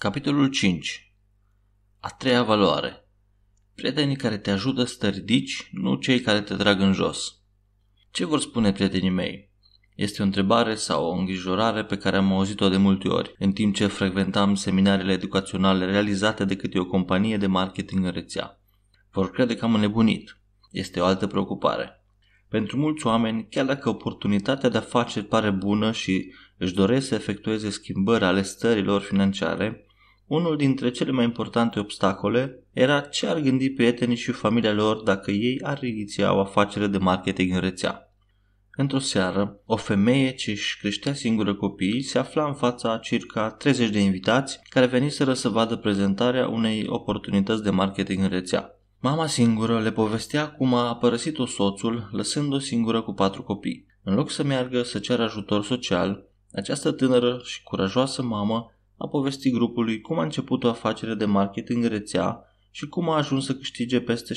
Capitolul 5. A treia valoare. Prietenii care te ajută să te ridici, nu cei care te trag în jos. Ce vor spune prietenii mei? Este o întrebare sau o îngrijorare pe care am auzit-o de multe ori, în timp ce frecventam seminarele educaționale realizate de câte o companie de marketing în rețea. Vor crede că am înnebunit. Este o altă preocupare. Pentru mulți oameni, chiar dacă oportunitatea de afaceri pare bună și își doresc să efectueze schimbări ale stărilor financiare, unul dintre cele mai importante obstacole era ce ar gândi prietenii și familia lor dacă ei ar iniția o afacere de marketing în rețea. Într-o seară, o femeie ce își creștea singură copiii se afla în fața a circa 30 de invitați care veniseră să vadă prezentarea unei oportunități de marketing în rețea. Mama singură le povestea cum a părăsit-o soțul, lăsând-o singură cu patru copii. În loc să meargă să ceară ajutor social, această tânără și curajoasă mamă a povestit grupului cum a început o afacere de marketing în rețea și cum a ajuns să câștige peste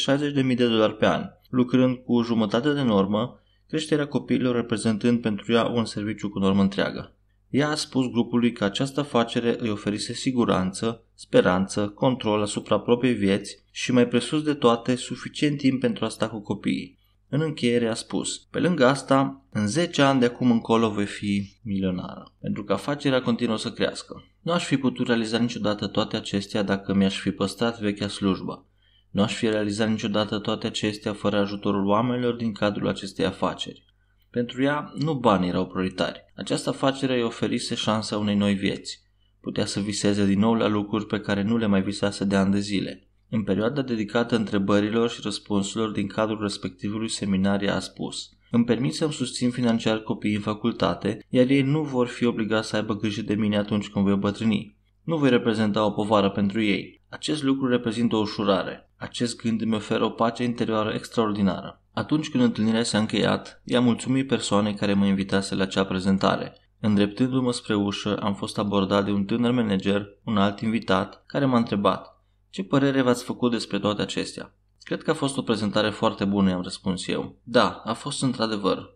60.000 de dolari pe an, lucrând cu jumătate de normă, creșterea copiilor reprezentând pentru ea un serviciu cu normă întreagă. Ea a spus grupului că această afacere îi oferise siguranță, speranță, control asupra propriei vieți și mai presus de toate, suficient timp pentru a sta cu copiii. În încheiere a spus, pe lângă asta, în 10 ani de acum încolo voi fi milionară, pentru că afacerea continuă să crească. Nu aș fi putut realiza niciodată toate acestea dacă mi-aș fi păstrat vechea slujbă. Nu aș fi realizat niciodată toate acestea fără ajutorul oamenilor din cadrul acestei afaceri. Pentru ea, nu banii erau prioritari. Această afacere îi oferise șansa unei noi vieți. Putea să viseze din nou la lucruri pe care nu le mai visase de ani de zile. În perioada dedicată întrebărilor și răspunsurilor din cadrul respectivului seminar a spus îmi permit să-mi susțin financiar copiii în facultate, iar ei nu vor fi obligați să aibă grijă de mine atunci când voi bătrâni. Nu voi reprezenta o povară pentru ei. Acest lucru reprezintă o ușurare. Acest gând îmi oferă o pace interioară extraordinară. Atunci când întâlnirea s-a încheiat, i-am mulțumit persoanei care mă invitase la acea prezentare. Îndreptându-mă spre ușă, am fost abordat de un tânăr manager, un alt invitat, care m-a întrebat ce părere v-ați făcut despre toate acestea? Cred că a fost o prezentare foarte bună, i-am răspuns eu. Da, a fost într-adevăr.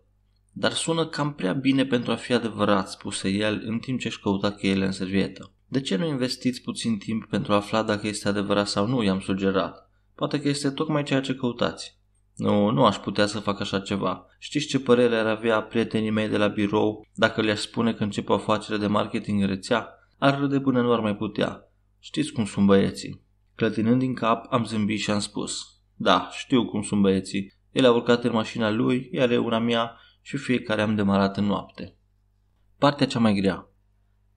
Dar sună cam prea bine pentru a fi adevărat, spuse el, în timp ce își căuta cheile în servietă. De ce nu investiți puțin timp pentru a afla dacă este adevărat sau nu, i-am sugerat. Poate că este tocmai ceea ce căutați. Nu, nu aș putea să fac așa ceva. Știți ce părere ar avea prietenii mei de la birou dacă le-aș spune că încep o afacere de marketing în rețea? Ar râde până nu ar mai putea. Știți cum sunt băieții. Clătinând din cap, am zâmbit și am spus. Da, știu cum sunt băieții. El a urcat în mașina lui, iar eu una mea și fiecare am demarat în noapte. Partea cea mai grea.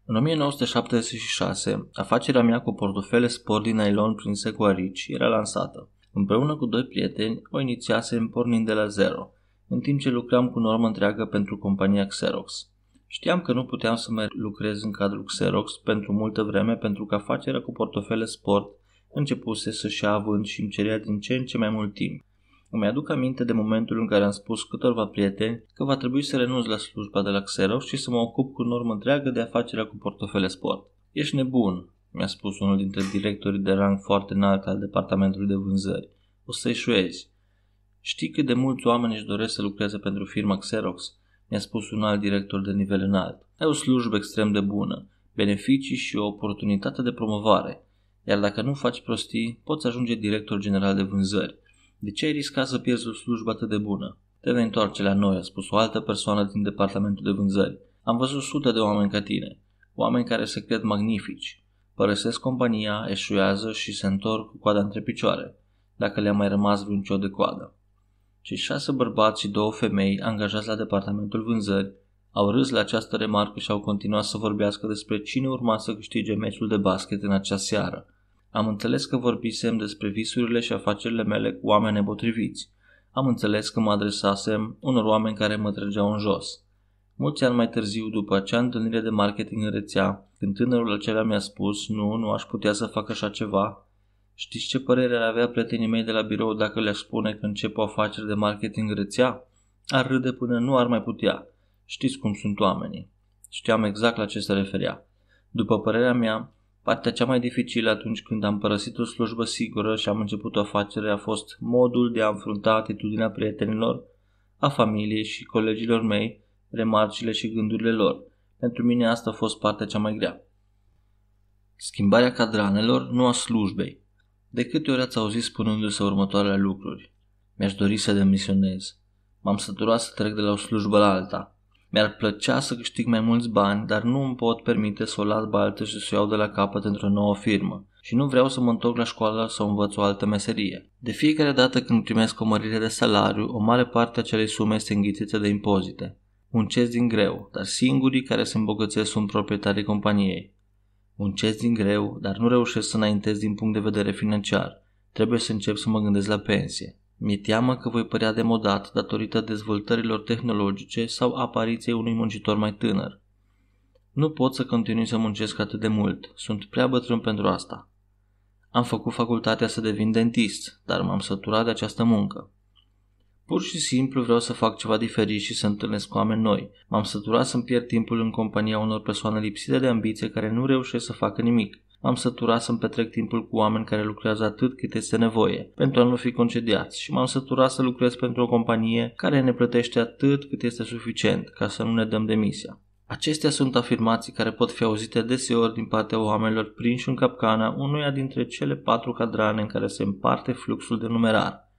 În 1976, afacerea mea cu portofele sport din nylon prinse cu arici era lansată. Împreună cu doi prieteni, o inițiasem pornind de la zero, în timp ce lucram cu normă întreagă pentru compania Xerox. Știam că nu puteam să mai lucrez în cadrul Xerox pentru multă vreme pentru că afacerea cu portofele sport începuse să-și având și îmi cerea din ce în ce mai mult timp. Îmi aduc aminte de momentul în care am spus câtorva prieteni că va trebui să renunț la slujba de la Xerox și să mă ocup cu normă întreagă de afacerea cu portofele sport. Ești nebun, mi-a spus unul dintre directorii de rang foarte înalt al departamentului de vânzări. O să eșuezi. Știi cât de mulți oameni își doresc să lucreze pentru firma Xerox? Mi-a spus un alt director de nivel înalt. Ai o slujbă extrem de bună, beneficii și o oportunitate de promovare iar dacă nu faci prostii, poți ajunge director general de vânzări. De ce ai riscat să pierzi o slujbă atât de bună? Te vei întoarce la noi, a spus o altă persoană din departamentul de vânzări. Am văzut sute de oameni ca tine, oameni care se cred magnifici. Părăsesc compania, eșuează și se întorc cu coada între picioare, dacă le-a mai rămas vreun cio de coadă. Cei șase bărbați și două femei angajați la departamentul vânzări au râs la această remarcă și au continuat să vorbească despre cine urma să câștige meciul de basket în acea seară – am înțeles că vorbisem despre visurile și afacerile mele cu oameni nepotriviți. Am înțeles că mă adresasem unor oameni care mă trăgeau în jos. Mulți ani mai târziu, după acea întâlnire de marketing în rețea, când tânărul acela mi-a spus, nu, nu aș putea să fac așa ceva, știți ce părere ar avea prietenii mei de la birou dacă le-aș spune că încep o afacere de marketing în rețea? Ar râde până nu ar mai putea. Știți cum sunt oamenii. Știam exact la ce se referea. După părerea mea, Partea cea mai dificilă atunci când am părăsit o slujbă sigură și am început o afacere a fost modul de a înfrunta atitudinea prietenilor, a familiei și colegilor mei, remarcile și gândurile lor. Pentru mine asta a fost partea cea mai grea. Schimbarea cadranelor, nu a slujbei. De câte ori ați auzit spunându-se următoarele lucruri? Mi-aș dori să demisionez. M-am săturat să trec de la o slujbă la alta. Mi-ar plăcea să câștig mai mulți bani, dar nu îmi pot permite să o las baltă și să o iau de la capăt într-o nouă firmă și nu vreau să mă întorc la școală să învăț o altă meserie. De fiecare dată când primesc o mărire de salariu, o mare parte a acelei sume este înghițită de impozite. Muncesc din greu, dar singurii care se îmbogățesc sunt proprietarii companiei. Muncesc din greu, dar nu reușesc să înaintez din punct de vedere financiar. Trebuie să încep să mă gândesc la pensie. Mi-e teamă că voi părea demodat datorită dezvoltărilor tehnologice sau apariției unui muncitor mai tânăr. Nu pot să continui să muncesc atât de mult, sunt prea bătrân pentru asta. Am făcut facultatea să devin dentist, dar m-am săturat de această muncă. Pur și simplu vreau să fac ceva diferit și să întâlnesc oameni noi. M-am săturat să-mi pierd timpul în compania unor persoane lipsite de ambiție care nu reușesc să facă nimic am săturat să-mi petrec timpul cu oameni care lucrează atât cât este nevoie, pentru a nu fi concediați și m-am săturat să lucrez pentru o companie care ne plătește atât cât este suficient ca să nu ne dăm demisia. Acestea sunt afirmații care pot fi auzite deseori din partea oamenilor prinși în capcana unuia dintre cele patru cadrane în care se împarte fluxul de numerar.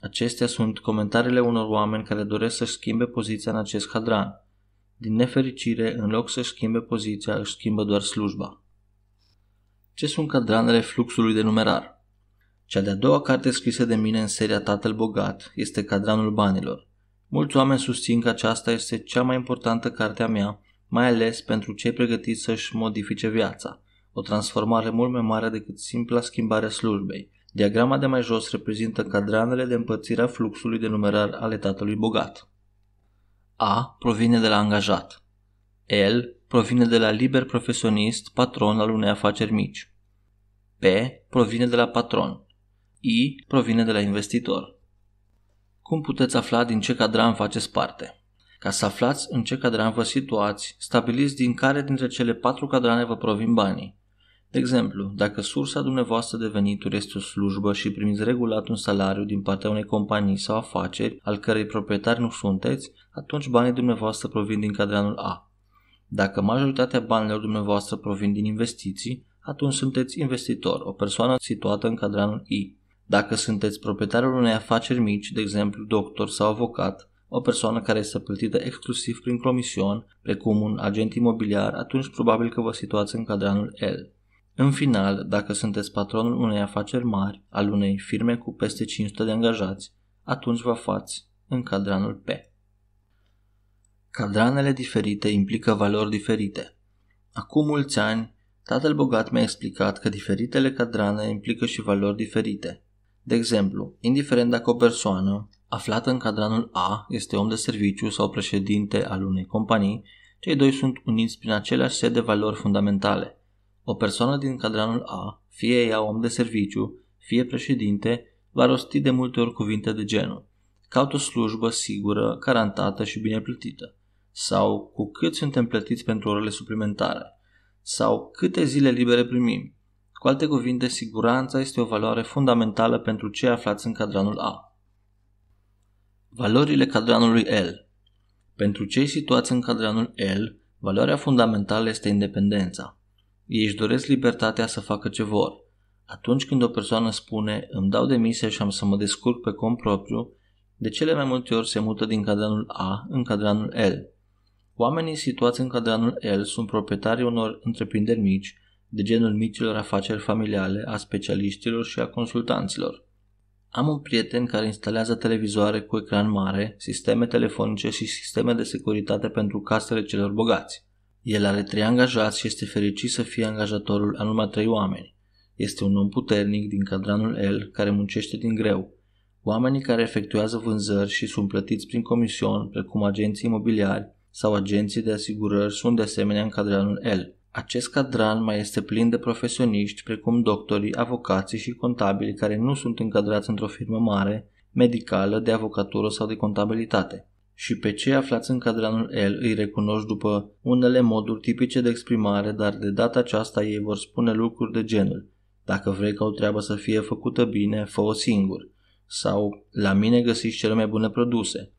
Acestea sunt comentariile unor oameni care doresc să-și schimbe poziția în acest cadran. Din nefericire, în loc să-și schimbe poziția, își schimbă doar slujba ce sunt cadranele fluxului de numerar. Cea de-a doua carte scrisă de mine în seria Tatăl Bogat este Cadranul Banilor. Mulți oameni susțin că aceasta este cea mai importantă carte a mea, mai ales pentru cei pregătiți să-și modifice viața, o transformare mult mai mare decât simpla schimbare a slujbei. Diagrama de mai jos reprezintă cadranele de împărțire a fluxului de numerar ale tatălui bogat. A provine de la angajat. L provine de la liber profesionist, patron al unei afaceri mici. P provine de la patron. I provine de la investitor. Cum puteți afla din ce cadran faceți parte? Ca să aflați în ce cadran vă situați, stabiliți din care dintre cele patru cadrane vă provin banii. De exemplu, dacă sursa dumneavoastră de venituri este o slujbă și primiți regulat un salariu din partea unei companii sau afaceri al cărei proprietari nu sunteți, atunci banii dumneavoastră provin din cadranul A. Dacă majoritatea banilor dumneavoastră provin din investiții, atunci sunteți investitor, o persoană situată în cadranul I. Dacă sunteți proprietarul unei afaceri mici, de exemplu doctor sau avocat, o persoană care este plătită exclusiv prin comision, precum un agent imobiliar, atunci probabil că vă situați în cadranul L. În final, dacă sunteți patronul unei afaceri mari, al unei firme cu peste 500 de angajați, atunci vă fați în cadranul P. Cadranele diferite implică valori diferite. Acum mulți ani, Tatăl bogat mi-a explicat că diferitele cadrane implică și valori diferite. De exemplu, indiferent dacă o persoană aflată în cadranul A este om de serviciu sau președinte al unei companii, cei doi sunt uniți prin aceleași set de valori fundamentale. O persoană din cadranul A, fie ea om de serviciu, fie președinte, va rosti de multe ori cuvinte de genul caut o slujbă sigură, garantată și bine plătită, sau cu cât suntem plătiți pentru orele suplimentare, sau câte zile libere primim. Cu alte cuvinte, siguranța este o valoare fundamentală pentru cei aflați în cadranul A. Valorile cadranului L Pentru cei situați în cadranul L, valoarea fundamentală este independența. Ei își doresc libertatea să facă ce vor. Atunci când o persoană spune îmi dau demisia și am să mă descurc pe cont propriu, de cele mai multe ori se mută din cadranul A în cadranul L. Oamenii situați în cadranul L sunt proprietarii unor întreprinderi mici, de genul micilor afaceri familiale, a specialiștilor și a consultanților. Am un prieten care instalează televizoare cu ecran mare, sisteme telefonice și sisteme de securitate pentru casele celor bogați. El are trei angajați și este fericit să fie angajatorul a numai trei oameni. Este un om puternic din cadranul L care muncește din greu. Oamenii care efectuează vânzări și sunt plătiți prin comision, precum agenții imobiliari, sau agenții de asigurări sunt de asemenea în cadranul L. Acest cadran mai este plin de profesioniști precum doctorii, avocații și contabili care nu sunt încadrați într-o firmă mare, medicală, de avocatură sau de contabilitate. Și pe cei aflați în cadranul L îi recunoști după unele moduri tipice de exprimare, dar de data aceasta ei vor spune lucruri de genul Dacă vrei ca o treabă să fie făcută bine, fă-o singur. Sau, la mine găsiți cele mai bune produse.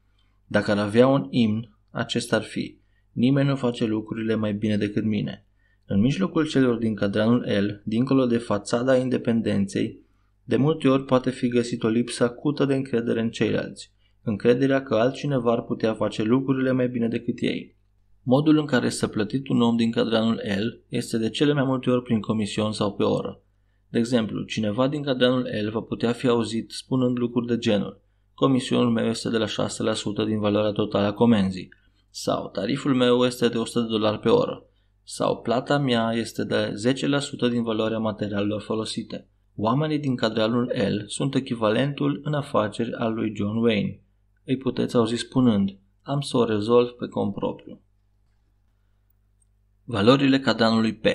Dacă ar avea un imn, acesta ar fi, nimeni nu face lucrurile mai bine decât mine. În mijlocul celor din cadranul L, dincolo de fațada independenței, de multe ori poate fi găsit o lipsă acută de încredere în ceilalți, încrederea că altcineva ar putea face lucrurile mai bine decât ei. Modul în care s-a plătit un om din cadranul L este de cele mai multe ori prin comision sau pe oră. De exemplu, cineva din cadranul L va putea fi auzit spunând lucruri de genul Comisionul meu este de la 6% din valoarea totală a comenzii sau tariful meu este de 100 de dolari pe oră sau plata mea este de 10% din valoarea materialelor folosite. Oamenii din cadrealul L sunt echivalentul în afaceri al lui John Wayne. Îi puteți auzi spunând, am să o rezolv pe cont propriu. Valorile cadranului P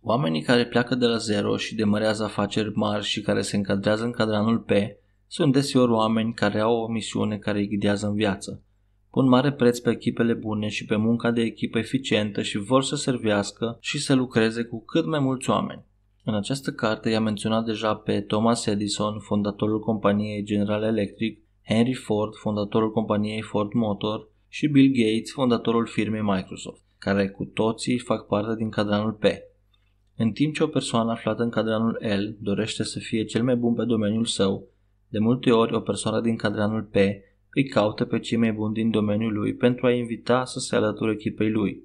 Oamenii care pleacă de la zero și demărează afaceri mari și care se încadrează în cadranul P sunt deseori oameni care au o misiune care îi ghidează în viață pun mare preț pe echipele bune și pe munca de echipă eficientă și vor să servească și să lucreze cu cât mai mulți oameni. În această carte i-a menționat deja pe Thomas Edison, fondatorul companiei General Electric, Henry Ford, fondatorul companiei Ford Motor și Bill Gates, fondatorul firmei Microsoft, care cu toții fac parte din cadranul P. În timp ce o persoană aflată în cadranul L dorește să fie cel mai bun pe domeniul său, de multe ori o persoană din cadranul P îi caută pe cei mai buni din domeniul lui pentru a invita să se alăture echipei lui.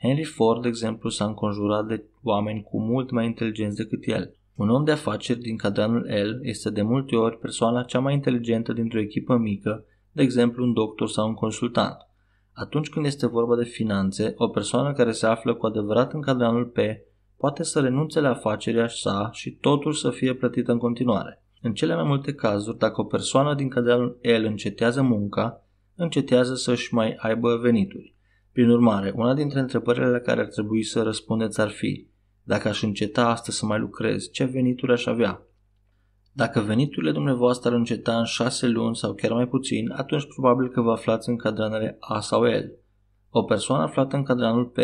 Henry Ford, de exemplu, s-a înconjurat de oameni cu mult mai inteligenți decât el. Un om de afaceri din cadranul L este de multe ori persoana cea mai inteligentă dintr-o echipă mică, de exemplu un doctor sau un consultant. Atunci când este vorba de finanțe, o persoană care se află cu adevărat în cadranul P poate să renunțe la afacerea sa și totul să fie plătită în continuare. În cele mai multe cazuri, dacă o persoană din cadrul L încetează munca, încetează să-și mai aibă venituri. Prin urmare, una dintre întrebările la care ar trebui să răspundeți ar fi dacă aș înceta astăzi să mai lucrez, ce venituri aș avea? Dacă veniturile dumneavoastră ar înceta în 6 luni sau chiar mai puțin, atunci probabil că vă aflați în cadranele A sau L. O persoană aflată în cadranul P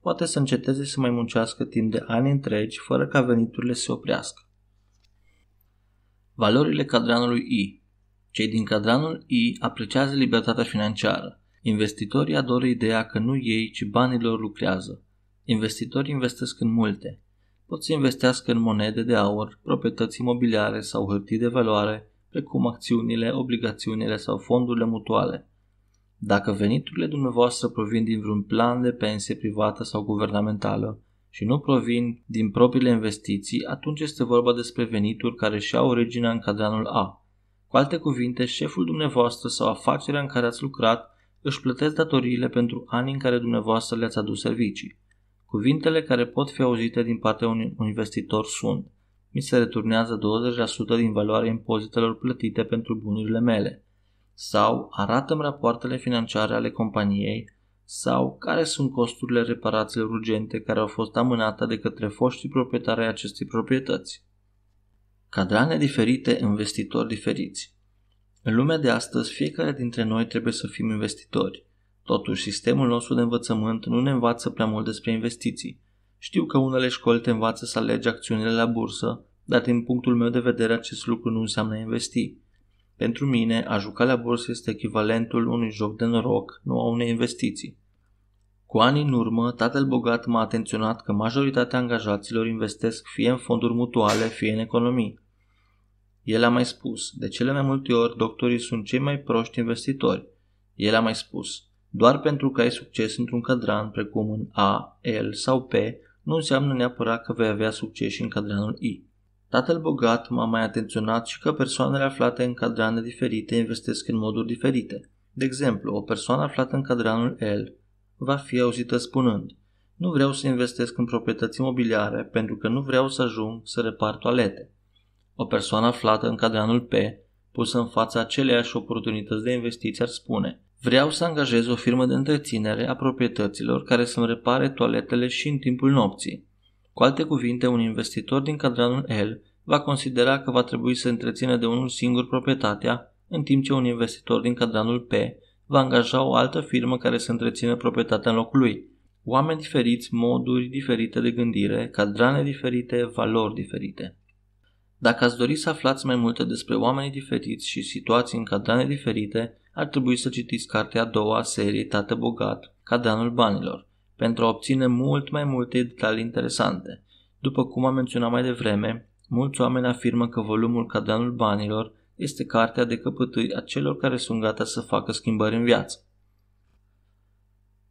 poate să înceteze să mai muncească timp de ani întregi fără ca veniturile să se oprească. Valorile cadranului I Cei din cadranul I apreciază libertatea financiară. Investitorii adoră ideea că nu ei, ci banii lor lucrează. Investitorii investesc în multe. Pot să investească în monede de aur, proprietăți imobiliare sau hârtii de valoare, precum acțiunile, obligațiunile sau fondurile mutuale. Dacă veniturile dumneavoastră provin din vreun plan de pensie privată sau guvernamentală, și nu provin din propriile investiții, atunci este vorba despre venituri care și au originea în cadranul A. Cu alte cuvinte, șeful dumneavoastră sau afacerea în care ați lucrat își plătesc datoriile pentru anii în care dumneavoastră le-ați adus servicii. Cuvintele care pot fi auzite din partea unui investitor sunt mi se returnează 20% din valoarea impozitelor plătite pentru bunurile mele sau arată-mi rapoartele financiare ale companiei sau care sunt costurile reparațiilor urgente care au fost amânate de către foștii proprietari ai acestei proprietăți. Cadrane diferite, investitori diferiți. În lumea de astăzi, fiecare dintre noi trebuie să fim investitori. Totuși, sistemul nostru de învățământ nu ne învață prea mult despre investiții. Știu că unele școli te învață să alegi acțiunile la bursă, dar din punctul meu de vedere acest lucru nu înseamnă investi. Pentru mine, a juca la bursă este echivalentul unui joc de noroc, nu a unei investiții. Cu ani în urmă, tatăl bogat m-a atenționat că majoritatea angajaților investesc fie în fonduri mutuale, fie în economii. El a mai spus, de cele mai multe ori, doctorii sunt cei mai proști investitori. El a mai spus, doar pentru că ai succes într-un cadran precum în A, L sau P, nu înseamnă neapărat că vei avea succes și în cadranul I. Tatăl bogat m-a mai atenționat și că persoanele aflate în cadrane diferite investesc în moduri diferite. De exemplu, o persoană aflată în cadranul L va fi auzită spunând nu vreau să investesc în proprietăți imobiliare pentru că nu vreau să ajung să repar toalete. O persoană aflată în cadranul P, pusă în fața aceleiași oportunități de investiții, ar spune Vreau să angajez o firmă de întreținere a proprietăților care să-mi repare toaletele și în timpul nopții. Cu alte cuvinte, un investitor din cadranul L va considera că va trebui să întrețină de unul singur proprietatea, în timp ce un investitor din cadranul P va angaja o altă firmă care să întrețină proprietatea în locul lui. Oameni diferiți, moduri diferite de gândire, cadrane diferite, valori diferite. Dacă ați dori să aflați mai multe despre oamenii diferiți și situații în cadrane diferite, ar trebui să citiți cartea a doua a seriei Tată Bogat, Cadranul Banilor, pentru a obține mult mai multe detalii interesante. După cum am menționat mai devreme, mulți oameni afirmă că volumul Cadranul Banilor este cartea de căpătâi a celor care sunt gata să facă schimbări în viață.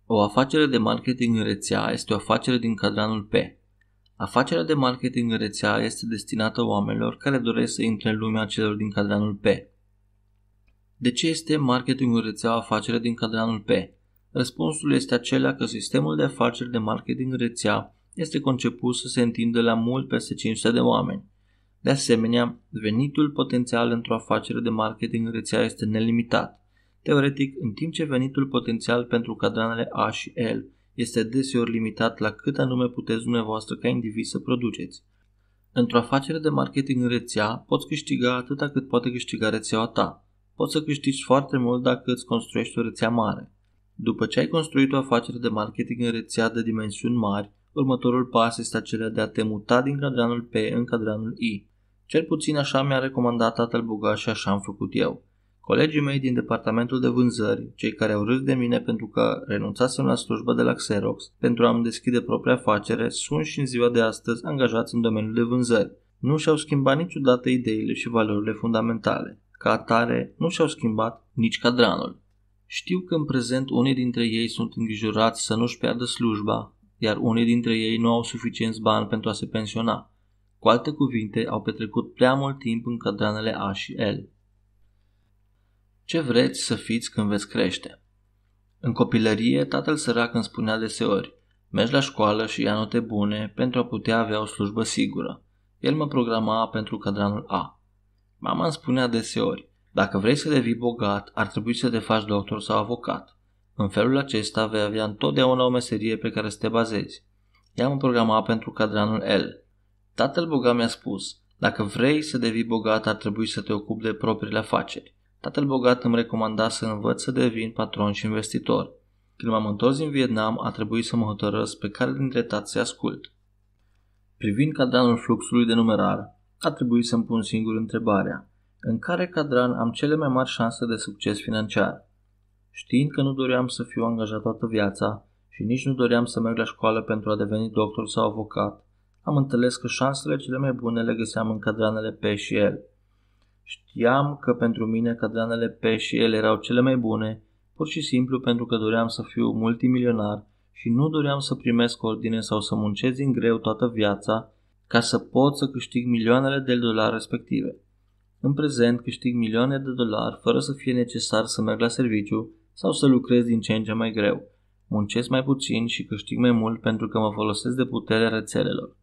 O afacere de marketing în rețea este o afacere din cadranul P. Afacerea de marketing în rețea este destinată oamenilor care doresc să intre în lumea celor din cadranul P. De ce este marketingul rețea o afacere din cadranul P? Răspunsul este acela că sistemul de afaceri de marketing în rețea este conceput să se întindă la mult peste 500 de oameni. De asemenea, venitul potențial într-o afacere de marketing în rețea este nelimitat. Teoretic, în timp ce venitul potențial pentru cadranele A și L este deseori limitat la cât anume puteți dumneavoastră ca individ să produceți. Într-o afacere de marketing în rețea, poți câștiga atâta cât poate câștiga rețeaua ta. Poți să câștigi foarte mult dacă îți construiești o rețea mare. După ce ai construit o afacere de marketing în rețea de dimensiuni mari, următorul pas este acela de a te muta din cadranul P în cadranul I. Cel puțin așa mi-a recomandat tatăl bogat și așa am făcut eu. Colegii mei din departamentul de vânzări, cei care au râs de mine pentru că renunțasem la slujba de la Xerox pentru a-mi deschide propria afacere, sunt și în ziua de astăzi angajați în domeniul de vânzări. Nu și-au schimbat niciodată ideile și valorile fundamentale. Ca atare, nu și-au schimbat nici cadranul. Știu că în prezent unii dintre ei sunt îngrijorați să nu-și piardă slujba, iar unii dintre ei nu au suficienți bani pentru a se pensiona. Cu alte cuvinte, au petrecut prea mult timp în cadranele A și L. Ce vreți să fiți când veți crește? În copilărie, tatăl sărac îmi spunea deseori, mergi la școală și ia note bune pentru a putea avea o slujbă sigură. El mă programa pentru cadranul A. Mama îmi spunea deseori, dacă vrei să devii bogat, ar trebui să te faci doctor sau avocat. În felul acesta vei avea întotdeauna o meserie pe care să te bazezi. Ea mă programa pentru cadranul L. Tatăl bogat mi-a spus, dacă vrei să devii bogat, ar trebui să te ocupi de propriile afaceri. Tatăl bogat îmi recomanda să învăț să devin patron și investitor. Când m-am întors din Vietnam, a trebuit să mă hotărăsc pe care dintre tați să ascult. Privind cadranul fluxului de numerar, a trebuit să-mi pun singur întrebarea. În care cadran am cele mai mari șanse de succes financiar? Știind că nu doream să fiu angajat toată viața și nici nu doream să merg la școală pentru a deveni doctor sau avocat, am înțeles că șansele cele mai bune le găseam în cadranele P și L. Știam că pentru mine cadranele P și L erau cele mai bune, pur și simplu pentru că doream să fiu multimilionar și nu doream să primesc ordine sau să muncez din greu toată viața ca să pot să câștig milioanele de dolari respective. În prezent câștig milioane de dolari fără să fie necesar să merg la serviciu sau să lucrez din ce în ce mai greu. Muncesc mai puțin și câștig mai mult pentru că mă folosesc de puterea rețelelor.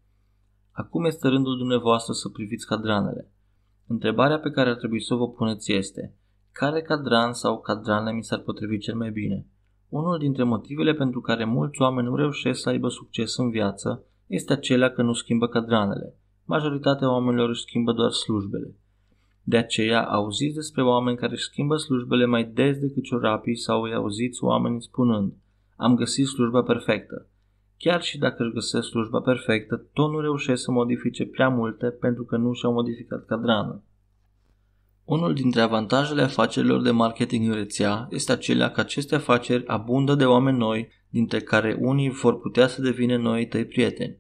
Acum este rândul dumneavoastră să priviți cadranele. Întrebarea pe care ar trebui să vă puneți este care cadran sau cadrane mi s-ar potrivi cel mai bine? Unul dintre motivele pentru care mulți oameni nu reușesc să aibă succes în viață este acela că nu schimbă cadranele. Majoritatea oamenilor își schimbă doar slujbele. De aceea auziți despre oameni care își schimbă slujbele mai des decât ciorapii sau îi auziți oamenii spunând am găsit slujba perfectă. Chiar și dacă își găsesc slujba perfectă, tot nu reușesc să modifice prea multe pentru că nu și-au modificat cadranul. Unul dintre avantajele afacerilor de marketing în rețea este acela că aceste afaceri abundă de oameni noi, dintre care unii vor putea să devină noi tăi prieteni.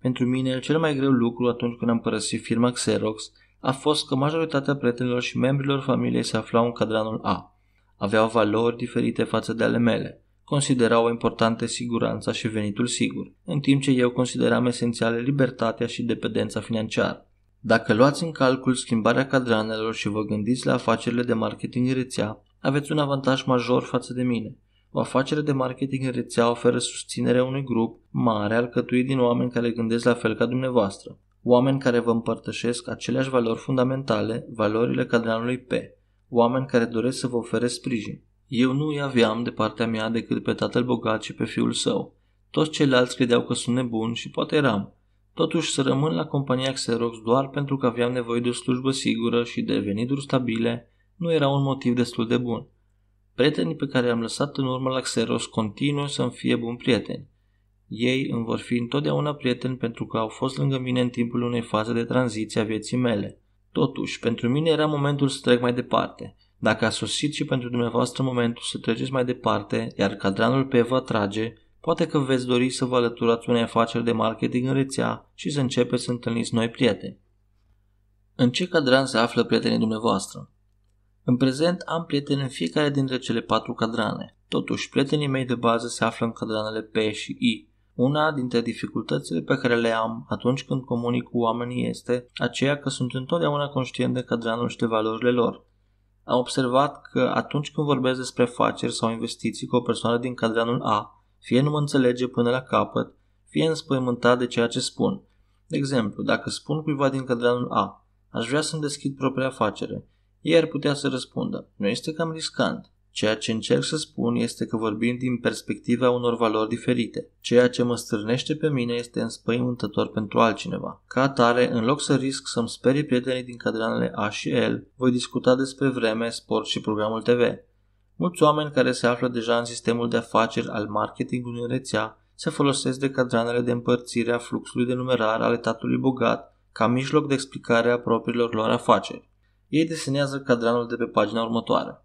Pentru mine, cel mai greu lucru atunci când am părăsit firma Xerox a fost că majoritatea prietenilor și membrilor familiei se aflau în cadranul A. Aveau valori diferite față de ale mele considerau importante siguranța și venitul sigur, în timp ce eu consideram esențiale libertatea și dependența financiară. Dacă luați în calcul schimbarea cadranelor și vă gândiți la afacerile de marketing în rețea, aveți un avantaj major față de mine. O afacere de marketing în rețea oferă susținerea unui grup mare alcătuit din oameni care gândesc la fel ca dumneavoastră, oameni care vă împărtășesc aceleași valori fundamentale, valorile cadranului P, oameni care doresc să vă ofere sprijin. Eu nu îi aveam de partea mea decât pe tatăl bogat și pe fiul său. Toți ceilalți credeau că sunt nebun și poate eram. Totuși să rămân la compania Xerox doar pentru că aveam nevoie de o slujbă sigură și de venituri stabile nu era un motiv destul de bun. Prietenii pe care i-am lăsat în urmă la Xerox continuă să-mi fie buni prieteni. Ei îmi vor fi întotdeauna prieteni pentru că au fost lângă mine în timpul unei faze de tranziție a vieții mele. Totuși, pentru mine era momentul să trec mai departe – dacă a sosit și pentru dumneavoastră momentul să treceți mai departe, iar cadranul pe vă atrage, poate că veți dori să vă alăturați unei afaceri de marketing în rețea și să începeți să întâlniți noi prieteni. În ce cadran se află prietenii dumneavoastră? În prezent am prieteni în fiecare dintre cele patru cadrane. Totuși, prietenii mei de bază se află în cadranele P și I. Una dintre dificultățile pe care le am atunci când comunic cu oamenii este aceea că sunt întotdeauna conștient de cadranul și de valorile lor am observat că atunci când vorbesc despre afaceri sau investiții cu o persoană din cadranul A, fie nu mă înțelege până la capăt, fie înspăimântat de ceea ce spun. De exemplu, dacă spun cuiva din cadranul A, aș vrea să-mi deschid propria afacere, ei ar putea să răspundă, nu este cam riscant. Ceea ce încerc să spun este că vorbim din perspectiva unor valori diferite. Ceea ce mă strânește pe mine este înspăimântător pentru altcineva. Ca atare, în loc să risc să-mi sperie prietenii din cadranele A și L, voi discuta despre vreme, sport și programul TV. Mulți oameni care se află deja în sistemul de afaceri al marketingului în rețea se folosesc de cadranele de împărțire a fluxului de numerar al etatului bogat ca mijloc de explicare a propriilor lor afaceri. Ei desenează cadranul de pe pagina următoare.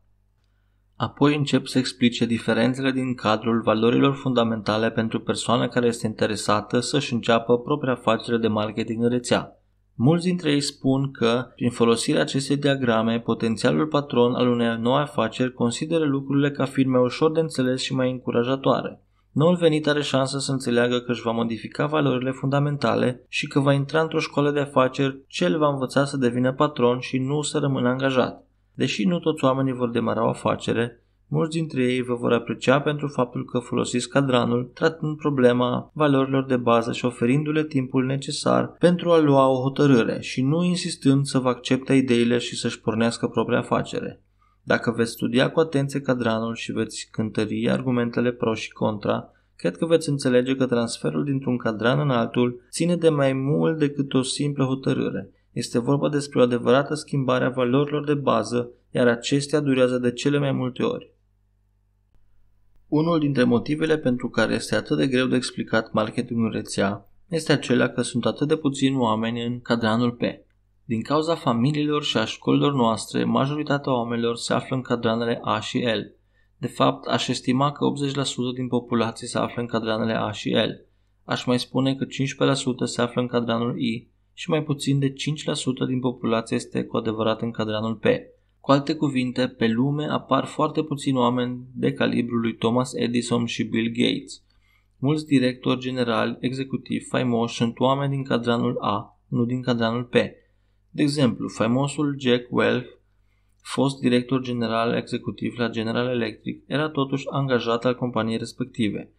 Apoi încep să explice diferențele din cadrul valorilor fundamentale pentru persoana care este interesată să-și înceapă propria afacere de marketing în rețea. Mulți dintre ei spun că, prin folosirea acestei diagrame, potențialul patron al unei noi afaceri consideră lucrurile ca firme ușor de înțeles și mai încurajatoare. Noul venit are șansa să înțeleagă că își va modifica valorile fundamentale și că va intra într-o școală de afaceri ce îl va învăța să devină patron și nu să rămână angajat. Deși nu toți oamenii vor demara o afacere, mulți dintre ei vă vor aprecia pentru faptul că folosiți cadranul, tratând problema valorilor de bază și oferindu-le timpul necesar pentru a lua o hotărâre și nu insistând să vă accepte ideile și să-și pornească propria afacere. Dacă veți studia cu atenție cadranul și veți cântări argumentele pro și contra, cred că veți înțelege că transferul dintr-un cadran în altul ține de mai mult decât o simplă hotărâre este vorba despre o adevărată schimbare a valorilor de bază, iar acestea durează de cele mai multe ori. Unul dintre motivele pentru care este atât de greu de explicat marketingul în rețea este acela că sunt atât de puțini oameni în cadranul P. Din cauza familiilor și a școlilor noastre, majoritatea oamenilor se află în cadranele A și L. De fapt, aș estima că 80% din populație se află în cadranele A și L. Aș mai spune că 15% se află în cadranul I și mai puțin de 5% din populație este cu adevărat în cadranul P. Cu alte cuvinte, pe lume apar foarte puțini oameni de calibrul lui Thomas Edison și Bill Gates. Mulți directori generali, executivi, faimoși sunt oameni din cadranul A, nu din cadranul P. De exemplu, faimosul Jack Welch, fost director general executiv la General Electric, era totuși angajat al companiei respective –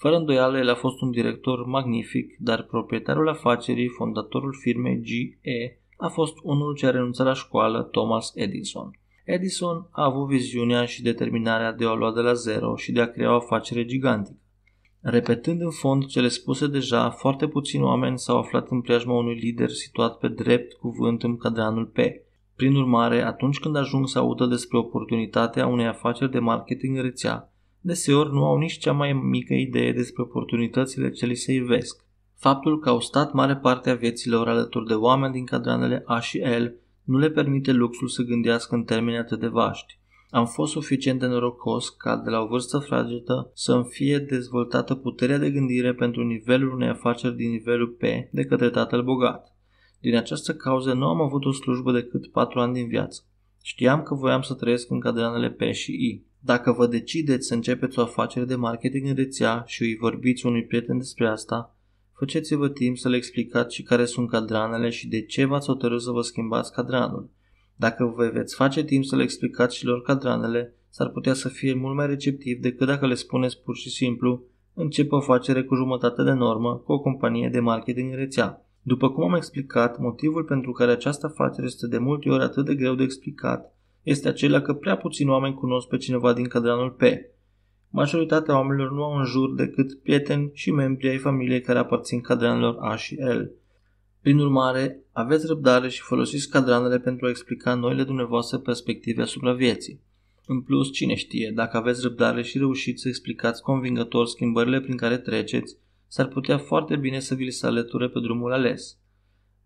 fără îndoială, el a fost un director magnific, dar proprietarul afacerii, fondatorul firmei GE, a fost unul ce a renunțat la școală, Thomas Edison. Edison a avut viziunea și determinarea de a lua de la zero și de a crea o afacere gigantică. Repetând în fond cele spuse deja, foarte puțini oameni s-au aflat în preajma unui lider situat pe drept cuvânt în cadranul P. Prin urmare, atunci când ajung să audă despre oportunitatea unei afaceri de marketing în rețea, deseori nu au nici cea mai mică idee despre oportunitățile ce li se ivesc. Faptul că au stat mare parte a vieților alături de oameni din cadranele A și L nu le permite luxul să gândească în termeni atât de vaști. Am fost suficient de norocos ca de la o vârstă fragedă să îmi fie dezvoltată puterea de gândire pentru nivelul unei afaceri din nivelul P de către tatăl bogat. Din această cauză nu am avut o slujbă decât patru ani din viață. Știam că voiam să trăiesc în cadranele P și I. Dacă vă decideți să începeți o afacere de marketing în rețea și îi vorbiți unui prieten despre asta, faceți-vă timp să le explicați și care sunt cadranele și de ce v-ați hotărât să vă schimbați cadranul. Dacă vă veți face timp să le explicați și lor cadranele, s-ar putea să fie mult mai receptiv decât dacă le spuneți pur și simplu încep o afacere cu jumătate de normă cu o companie de marketing în rețea. După cum am explicat, motivul pentru care această afacere este de multe ori atât de greu de explicat este acela că prea puțini oameni cunosc pe cineva din cadranul P. Majoritatea oamenilor nu au în jur decât prieteni și membri ai familiei care aparțin cadranelor A și L. Prin urmare, aveți răbdare și folosiți cadranele pentru a explica noile dumneavoastră perspective asupra vieții. În plus, cine știe, dacă aveți răbdare și reușiți să explicați convingător schimbările prin care treceți, s-ar putea foarte bine să vi le alăture pe drumul ales.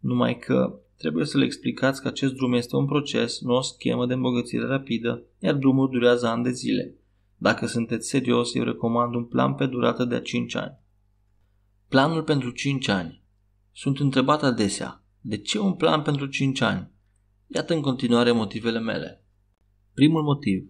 Numai că Trebuie să le explicați că acest drum este un proces, nu o schemă de îmbogățire rapidă, iar drumul durează ani de zile. Dacă sunteți serios, eu recomand un plan pe durată de 5 ani. Planul pentru 5 ani. Sunt întrebat adesea, de ce un plan pentru 5 ani? Iată în continuare motivele mele. Primul motiv.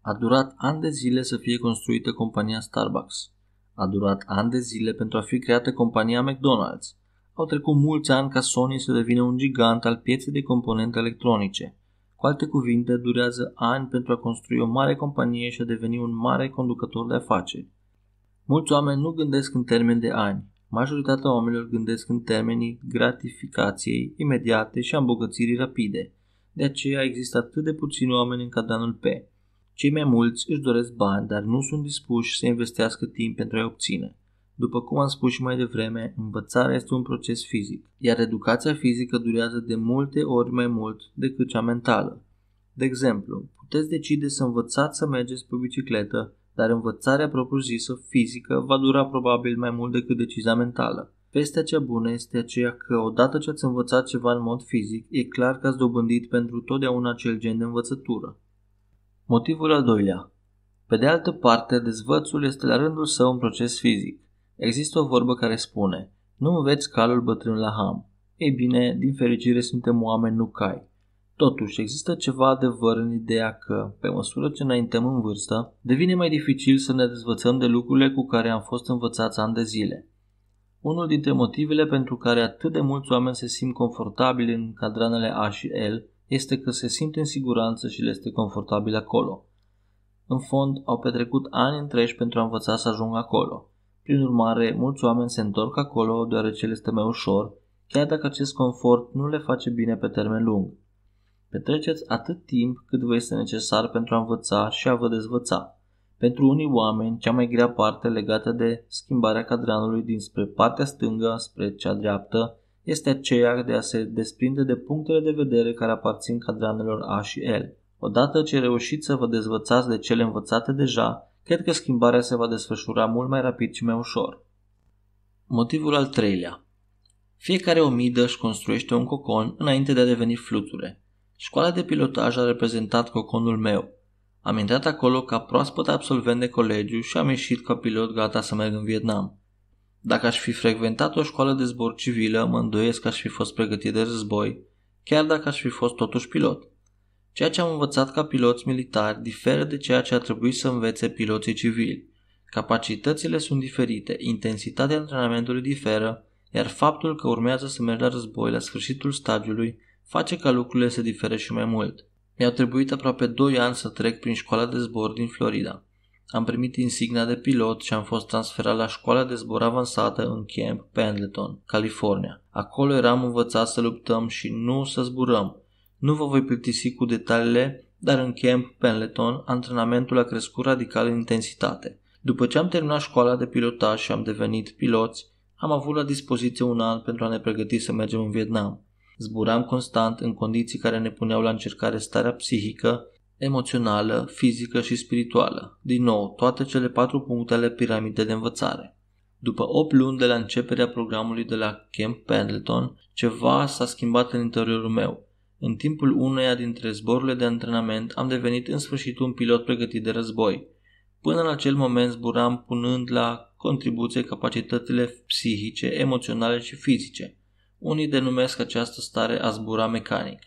A durat ani de zile să fie construită compania Starbucks. A durat ani de zile pentru a fi creată compania McDonald's. Au trecut mulți ani ca Sony să devină un gigant al pieței de componente electronice. Cu alte cuvinte, durează ani pentru a construi o mare companie și a deveni un mare conducător de afaceri. Mulți oameni nu gândesc în termeni de ani. Majoritatea oamenilor gândesc în termenii gratificației imediate și a îmbogățirii rapide. De aceea există atât de puțini oameni în cadanul P. Cei mai mulți își doresc bani, dar nu sunt dispuși să investească timp pentru a-i obține. După cum am spus și mai devreme, învățarea este un proces fizic, iar educația fizică durează de multe ori mai mult decât cea mentală. De exemplu, puteți decide să învățați să mergeți pe bicicletă, dar învățarea propriu-zisă fizică va dura probabil mai mult decât decizia mentală. Vestea cea bună este aceea că odată ce ați învățat ceva în mod fizic, e clar că ați dobândit pentru totdeauna acel gen de învățătură. Motivul al doilea. Pe de altă parte, dezvățul este la rândul său un proces fizic. Există o vorbă care spune, nu înveți calul bătrân la ham. Ei bine, din fericire suntem oameni, nu cai. Totuși, există ceva adevăr în ideea că, pe măsură ce înaintăm în vârstă, devine mai dificil să ne dezvățăm de lucrurile cu care am fost învățați ani de zile. Unul dintre motivele pentru care atât de mulți oameni se simt confortabili în cadranele A și L este că se simt în siguranță și le este confortabil acolo. În fond, au petrecut ani întregi pentru a învăța să ajungă acolo – prin urmare, mulți oameni se întorc acolo deoarece le este mai ușor, chiar dacă acest confort nu le face bine pe termen lung. Petreceți atât timp cât vă este necesar pentru a învăța și a vă dezvăța. Pentru unii oameni, cea mai grea parte legată de schimbarea cadranului dinspre partea stângă spre cea dreaptă este aceea de a se desprinde de punctele de vedere care aparțin cadranelor A și L. Odată ce reușiți să vă dezvățați de cele învățate deja, cred că schimbarea se va desfășura mult mai rapid și mai ușor. Motivul al treilea. Fiecare omidă își construiește un cocon înainte de a deveni fluture. Școala de pilotaj a reprezentat coconul meu. Am intrat acolo ca proaspăt absolvent de colegiu și am ieșit ca pilot gata să merg în Vietnam. Dacă aș fi frecventat o școală de zbor civilă, mă îndoiesc că aș fi fost pregătit de război, chiar dacă aș fi fost totuși pilot. Ceea ce am învățat ca piloți militari diferă de ceea ce a trebuit să învețe piloții civili. Capacitățile sunt diferite, intensitatea antrenamentului diferă, iar faptul că urmează să mergi la război la sfârșitul stagiului face ca lucrurile să difere și mai mult. Mi-au trebuit aproape 2 ani să trec prin școala de zbor din Florida. Am primit insignia de pilot și am fost transferat la școala de zbor avansată în Camp Pendleton, California. Acolo eram învățat să luptăm și nu să zburăm, nu vă voi plictisi cu detaliile, dar în camp Penleton antrenamentul a crescut radical în intensitate. După ce am terminat școala de pilotaj și am devenit piloți, am avut la dispoziție un an pentru a ne pregăti să mergem în Vietnam. Zburam constant în condiții care ne puneau la încercare starea psihică, emoțională, fizică și spirituală. Din nou, toate cele patru puncte ale piramidei de învățare. După 8 luni de la începerea programului de la Camp Pendleton, ceva s-a schimbat în interiorul meu. În timpul uneia dintre zborurile de antrenament am devenit în sfârșit un pilot pregătit de război. Până în acel moment zburam punând la contribuție capacitățile psihice, emoționale și fizice. Unii denumesc această stare a zbura mecanic.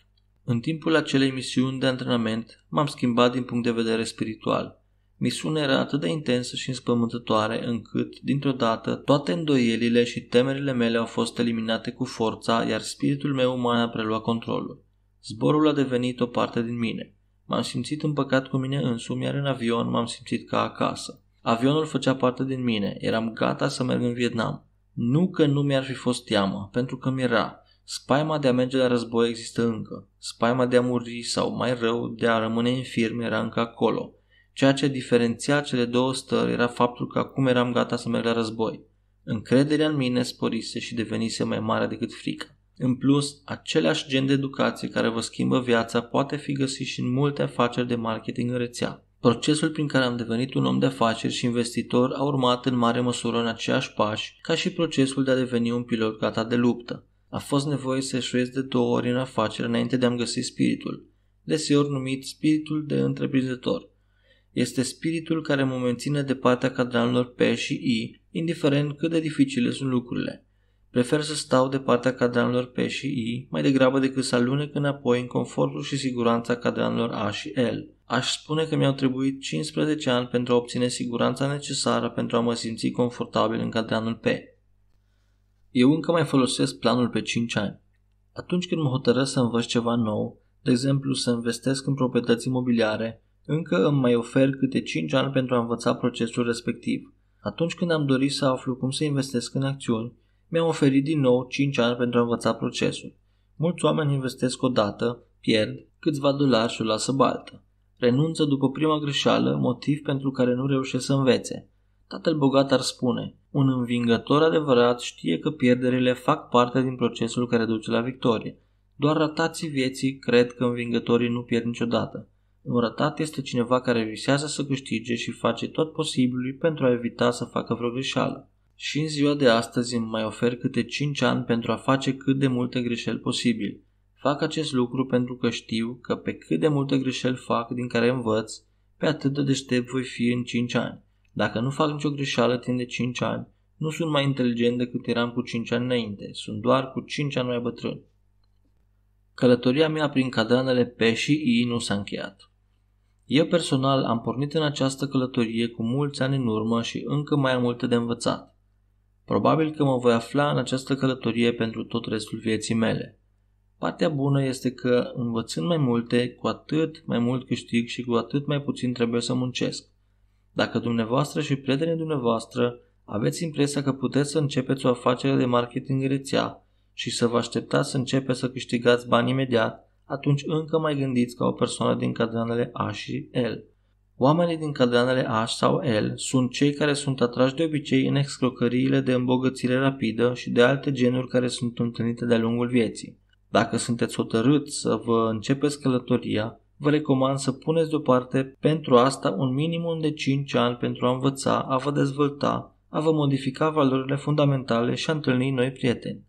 În timpul acelei misiuni de antrenament m-am schimbat din punct de vedere spiritual. Misiunea era atât de intensă și înspământătoare încât, dintr-o dată, toate îndoielile și temerile mele au fost eliminate cu forța, iar spiritul meu uman a preluat controlul. Zborul a devenit o parte din mine. M-am simțit împăcat cu mine însumi, iar în avion m-am simțit ca acasă. Avionul făcea parte din mine, eram gata să merg în Vietnam. Nu că nu mi-ar fi fost teamă, pentru că mi-era. Spaima de a merge la război există încă. Spaima de a muri sau, mai rău, de a rămâne infirm era încă acolo. Ceea ce diferenția cele două stări era faptul că acum eram gata să merg la război. Încrederea în mine sporise și devenise mai mare decât frica. În plus, același gen de educație care vă schimbă viața poate fi găsit și în multe afaceri de marketing în rețea. Procesul prin care am devenit un om de afaceri și investitor a urmat în mare măsură în aceeași pași ca și procesul de a deveni un pilot gata de luptă. A fost nevoie să eșuiesc de două ori în afacere înainte de a-mi găsi spiritul, deseori numit spiritul de întreprinzător. Este spiritul care mă menține de partea cadranelor P și I, indiferent cât de dificile sunt lucrurile. Prefer să stau de partea cadranelor P și I mai degrabă decât să alunec înapoi în confortul și siguranța cadranelor A și L. Aș spune că mi-au trebuit 15 ani pentru a obține siguranța necesară pentru a mă simți confortabil în cadranul P. Eu încă mai folosesc planul pe 5 ani. Atunci când mă hotărăsc să învăț ceva nou, de exemplu să investesc în proprietăți imobiliare, încă îmi mai ofer câte 5 ani pentru a învăța procesul respectiv. Atunci când am dorit să aflu cum să investesc în acțiuni, mi-am oferit din nou 5 ani pentru a învăța procesul. Mulți oameni investesc o dată, pierd câțiva dolari și o lasă baltă. Renunță după prima greșeală, motiv pentru care nu reușesc să învețe. Tatăl bogat ar spune, un învingător adevărat știe că pierderile fac parte din procesul care duce la victorie. Doar ratații vieții cred că învingătorii nu pierd niciodată. Un ratat este cineva care visează să câștige și face tot posibilul pentru a evita să facă vreo greșeală și în ziua de astăzi îmi mai ofer câte 5 ani pentru a face cât de multe greșeli posibil. Fac acest lucru pentru că știu că pe cât de multe greșeli fac din care învăț, pe atât de deștept voi fi în 5 ani. Dacă nu fac nicio greșeală timp de 5 ani, nu sunt mai inteligent decât eram cu 5 ani înainte, sunt doar cu 5 ani mai bătrân. Călătoria mea prin cadranele P și I nu s-a încheiat. Eu personal am pornit în această călătorie cu mulți ani în urmă și încă mai am multe de învățat. Probabil că mă voi afla în această călătorie pentru tot restul vieții mele. Partea bună este că, învățând mai multe, cu atât mai mult câștig și cu atât mai puțin trebuie să muncesc. Dacă dumneavoastră și prietenii dumneavoastră aveți impresia că puteți să începeți o afacere de marketing rețea și să vă așteptați să începeți să câștigați bani imediat, atunci încă mai gândiți ca o persoană din cadranele A și L. Oamenii din cadranele A sau L sunt cei care sunt atrași de obicei în excrocăriile de îmbogățire rapidă și de alte genuri care sunt întâlnite de-a lungul vieții. Dacă sunteți hotărâți să vă începeți călătoria, vă recomand să puneți deoparte pentru asta un minimum de 5 ani pentru a învăța, a vă dezvolta, a vă modifica valorile fundamentale și a întâlni noi prieteni.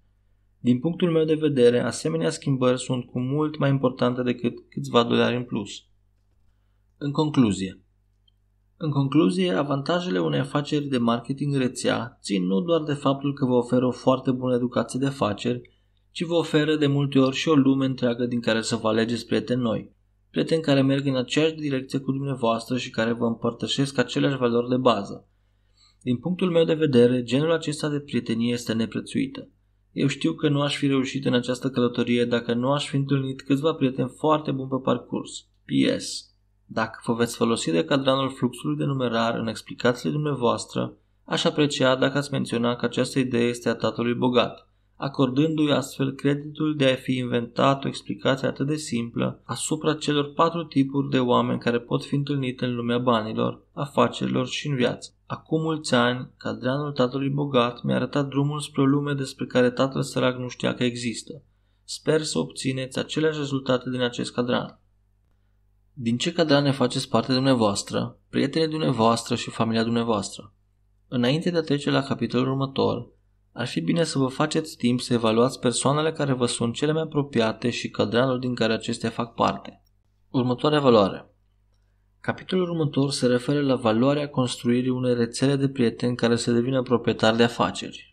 Din punctul meu de vedere, asemenea schimbări sunt cu mult mai importante decât câțiva dolari în plus. În concluzie, în concluzie, avantajele unei afaceri de marketing rețea țin nu doar de faptul că vă oferă o foarte bună educație de afaceri, ci vă oferă de multe ori și o lume întreagă din care să vă alegeți prieteni noi, prieteni care merg în aceeași direcție cu dumneavoastră și care vă împărtășesc aceleași valori de bază. Din punctul meu de vedere, genul acesta de prietenie este neprețuită. Eu știu că nu aș fi reușit în această călătorie dacă nu aș fi întâlnit câțiva prieteni foarte buni pe parcurs. P.S. Dacă vă veți folosi de cadranul fluxului de numerar în explicațiile dumneavoastră, aș aprecia dacă ați menționa că această idee este a tatălui bogat, acordându-i astfel creditul de a fi inventat o explicație atât de simplă asupra celor patru tipuri de oameni care pot fi întâlnite în lumea banilor, afacerilor și în viață. Acum mulți ani, cadranul tatălui bogat mi-a arătat drumul spre o lume despre care tatăl sărac nu știa că există. Sper să obțineți aceleași rezultate din acest cadran. Din ce cadrane faceți parte dumneavoastră, prietenii dumneavoastră și familia dumneavoastră? Înainte de a trece la capitolul următor, ar fi bine să vă faceți timp să evaluați persoanele care vă sunt cele mai apropiate și cadranul din care acestea fac parte. Următoarea valoare Capitolul următor se referă la valoarea construirii unei rețele de prieteni care să devină proprietari de afaceri.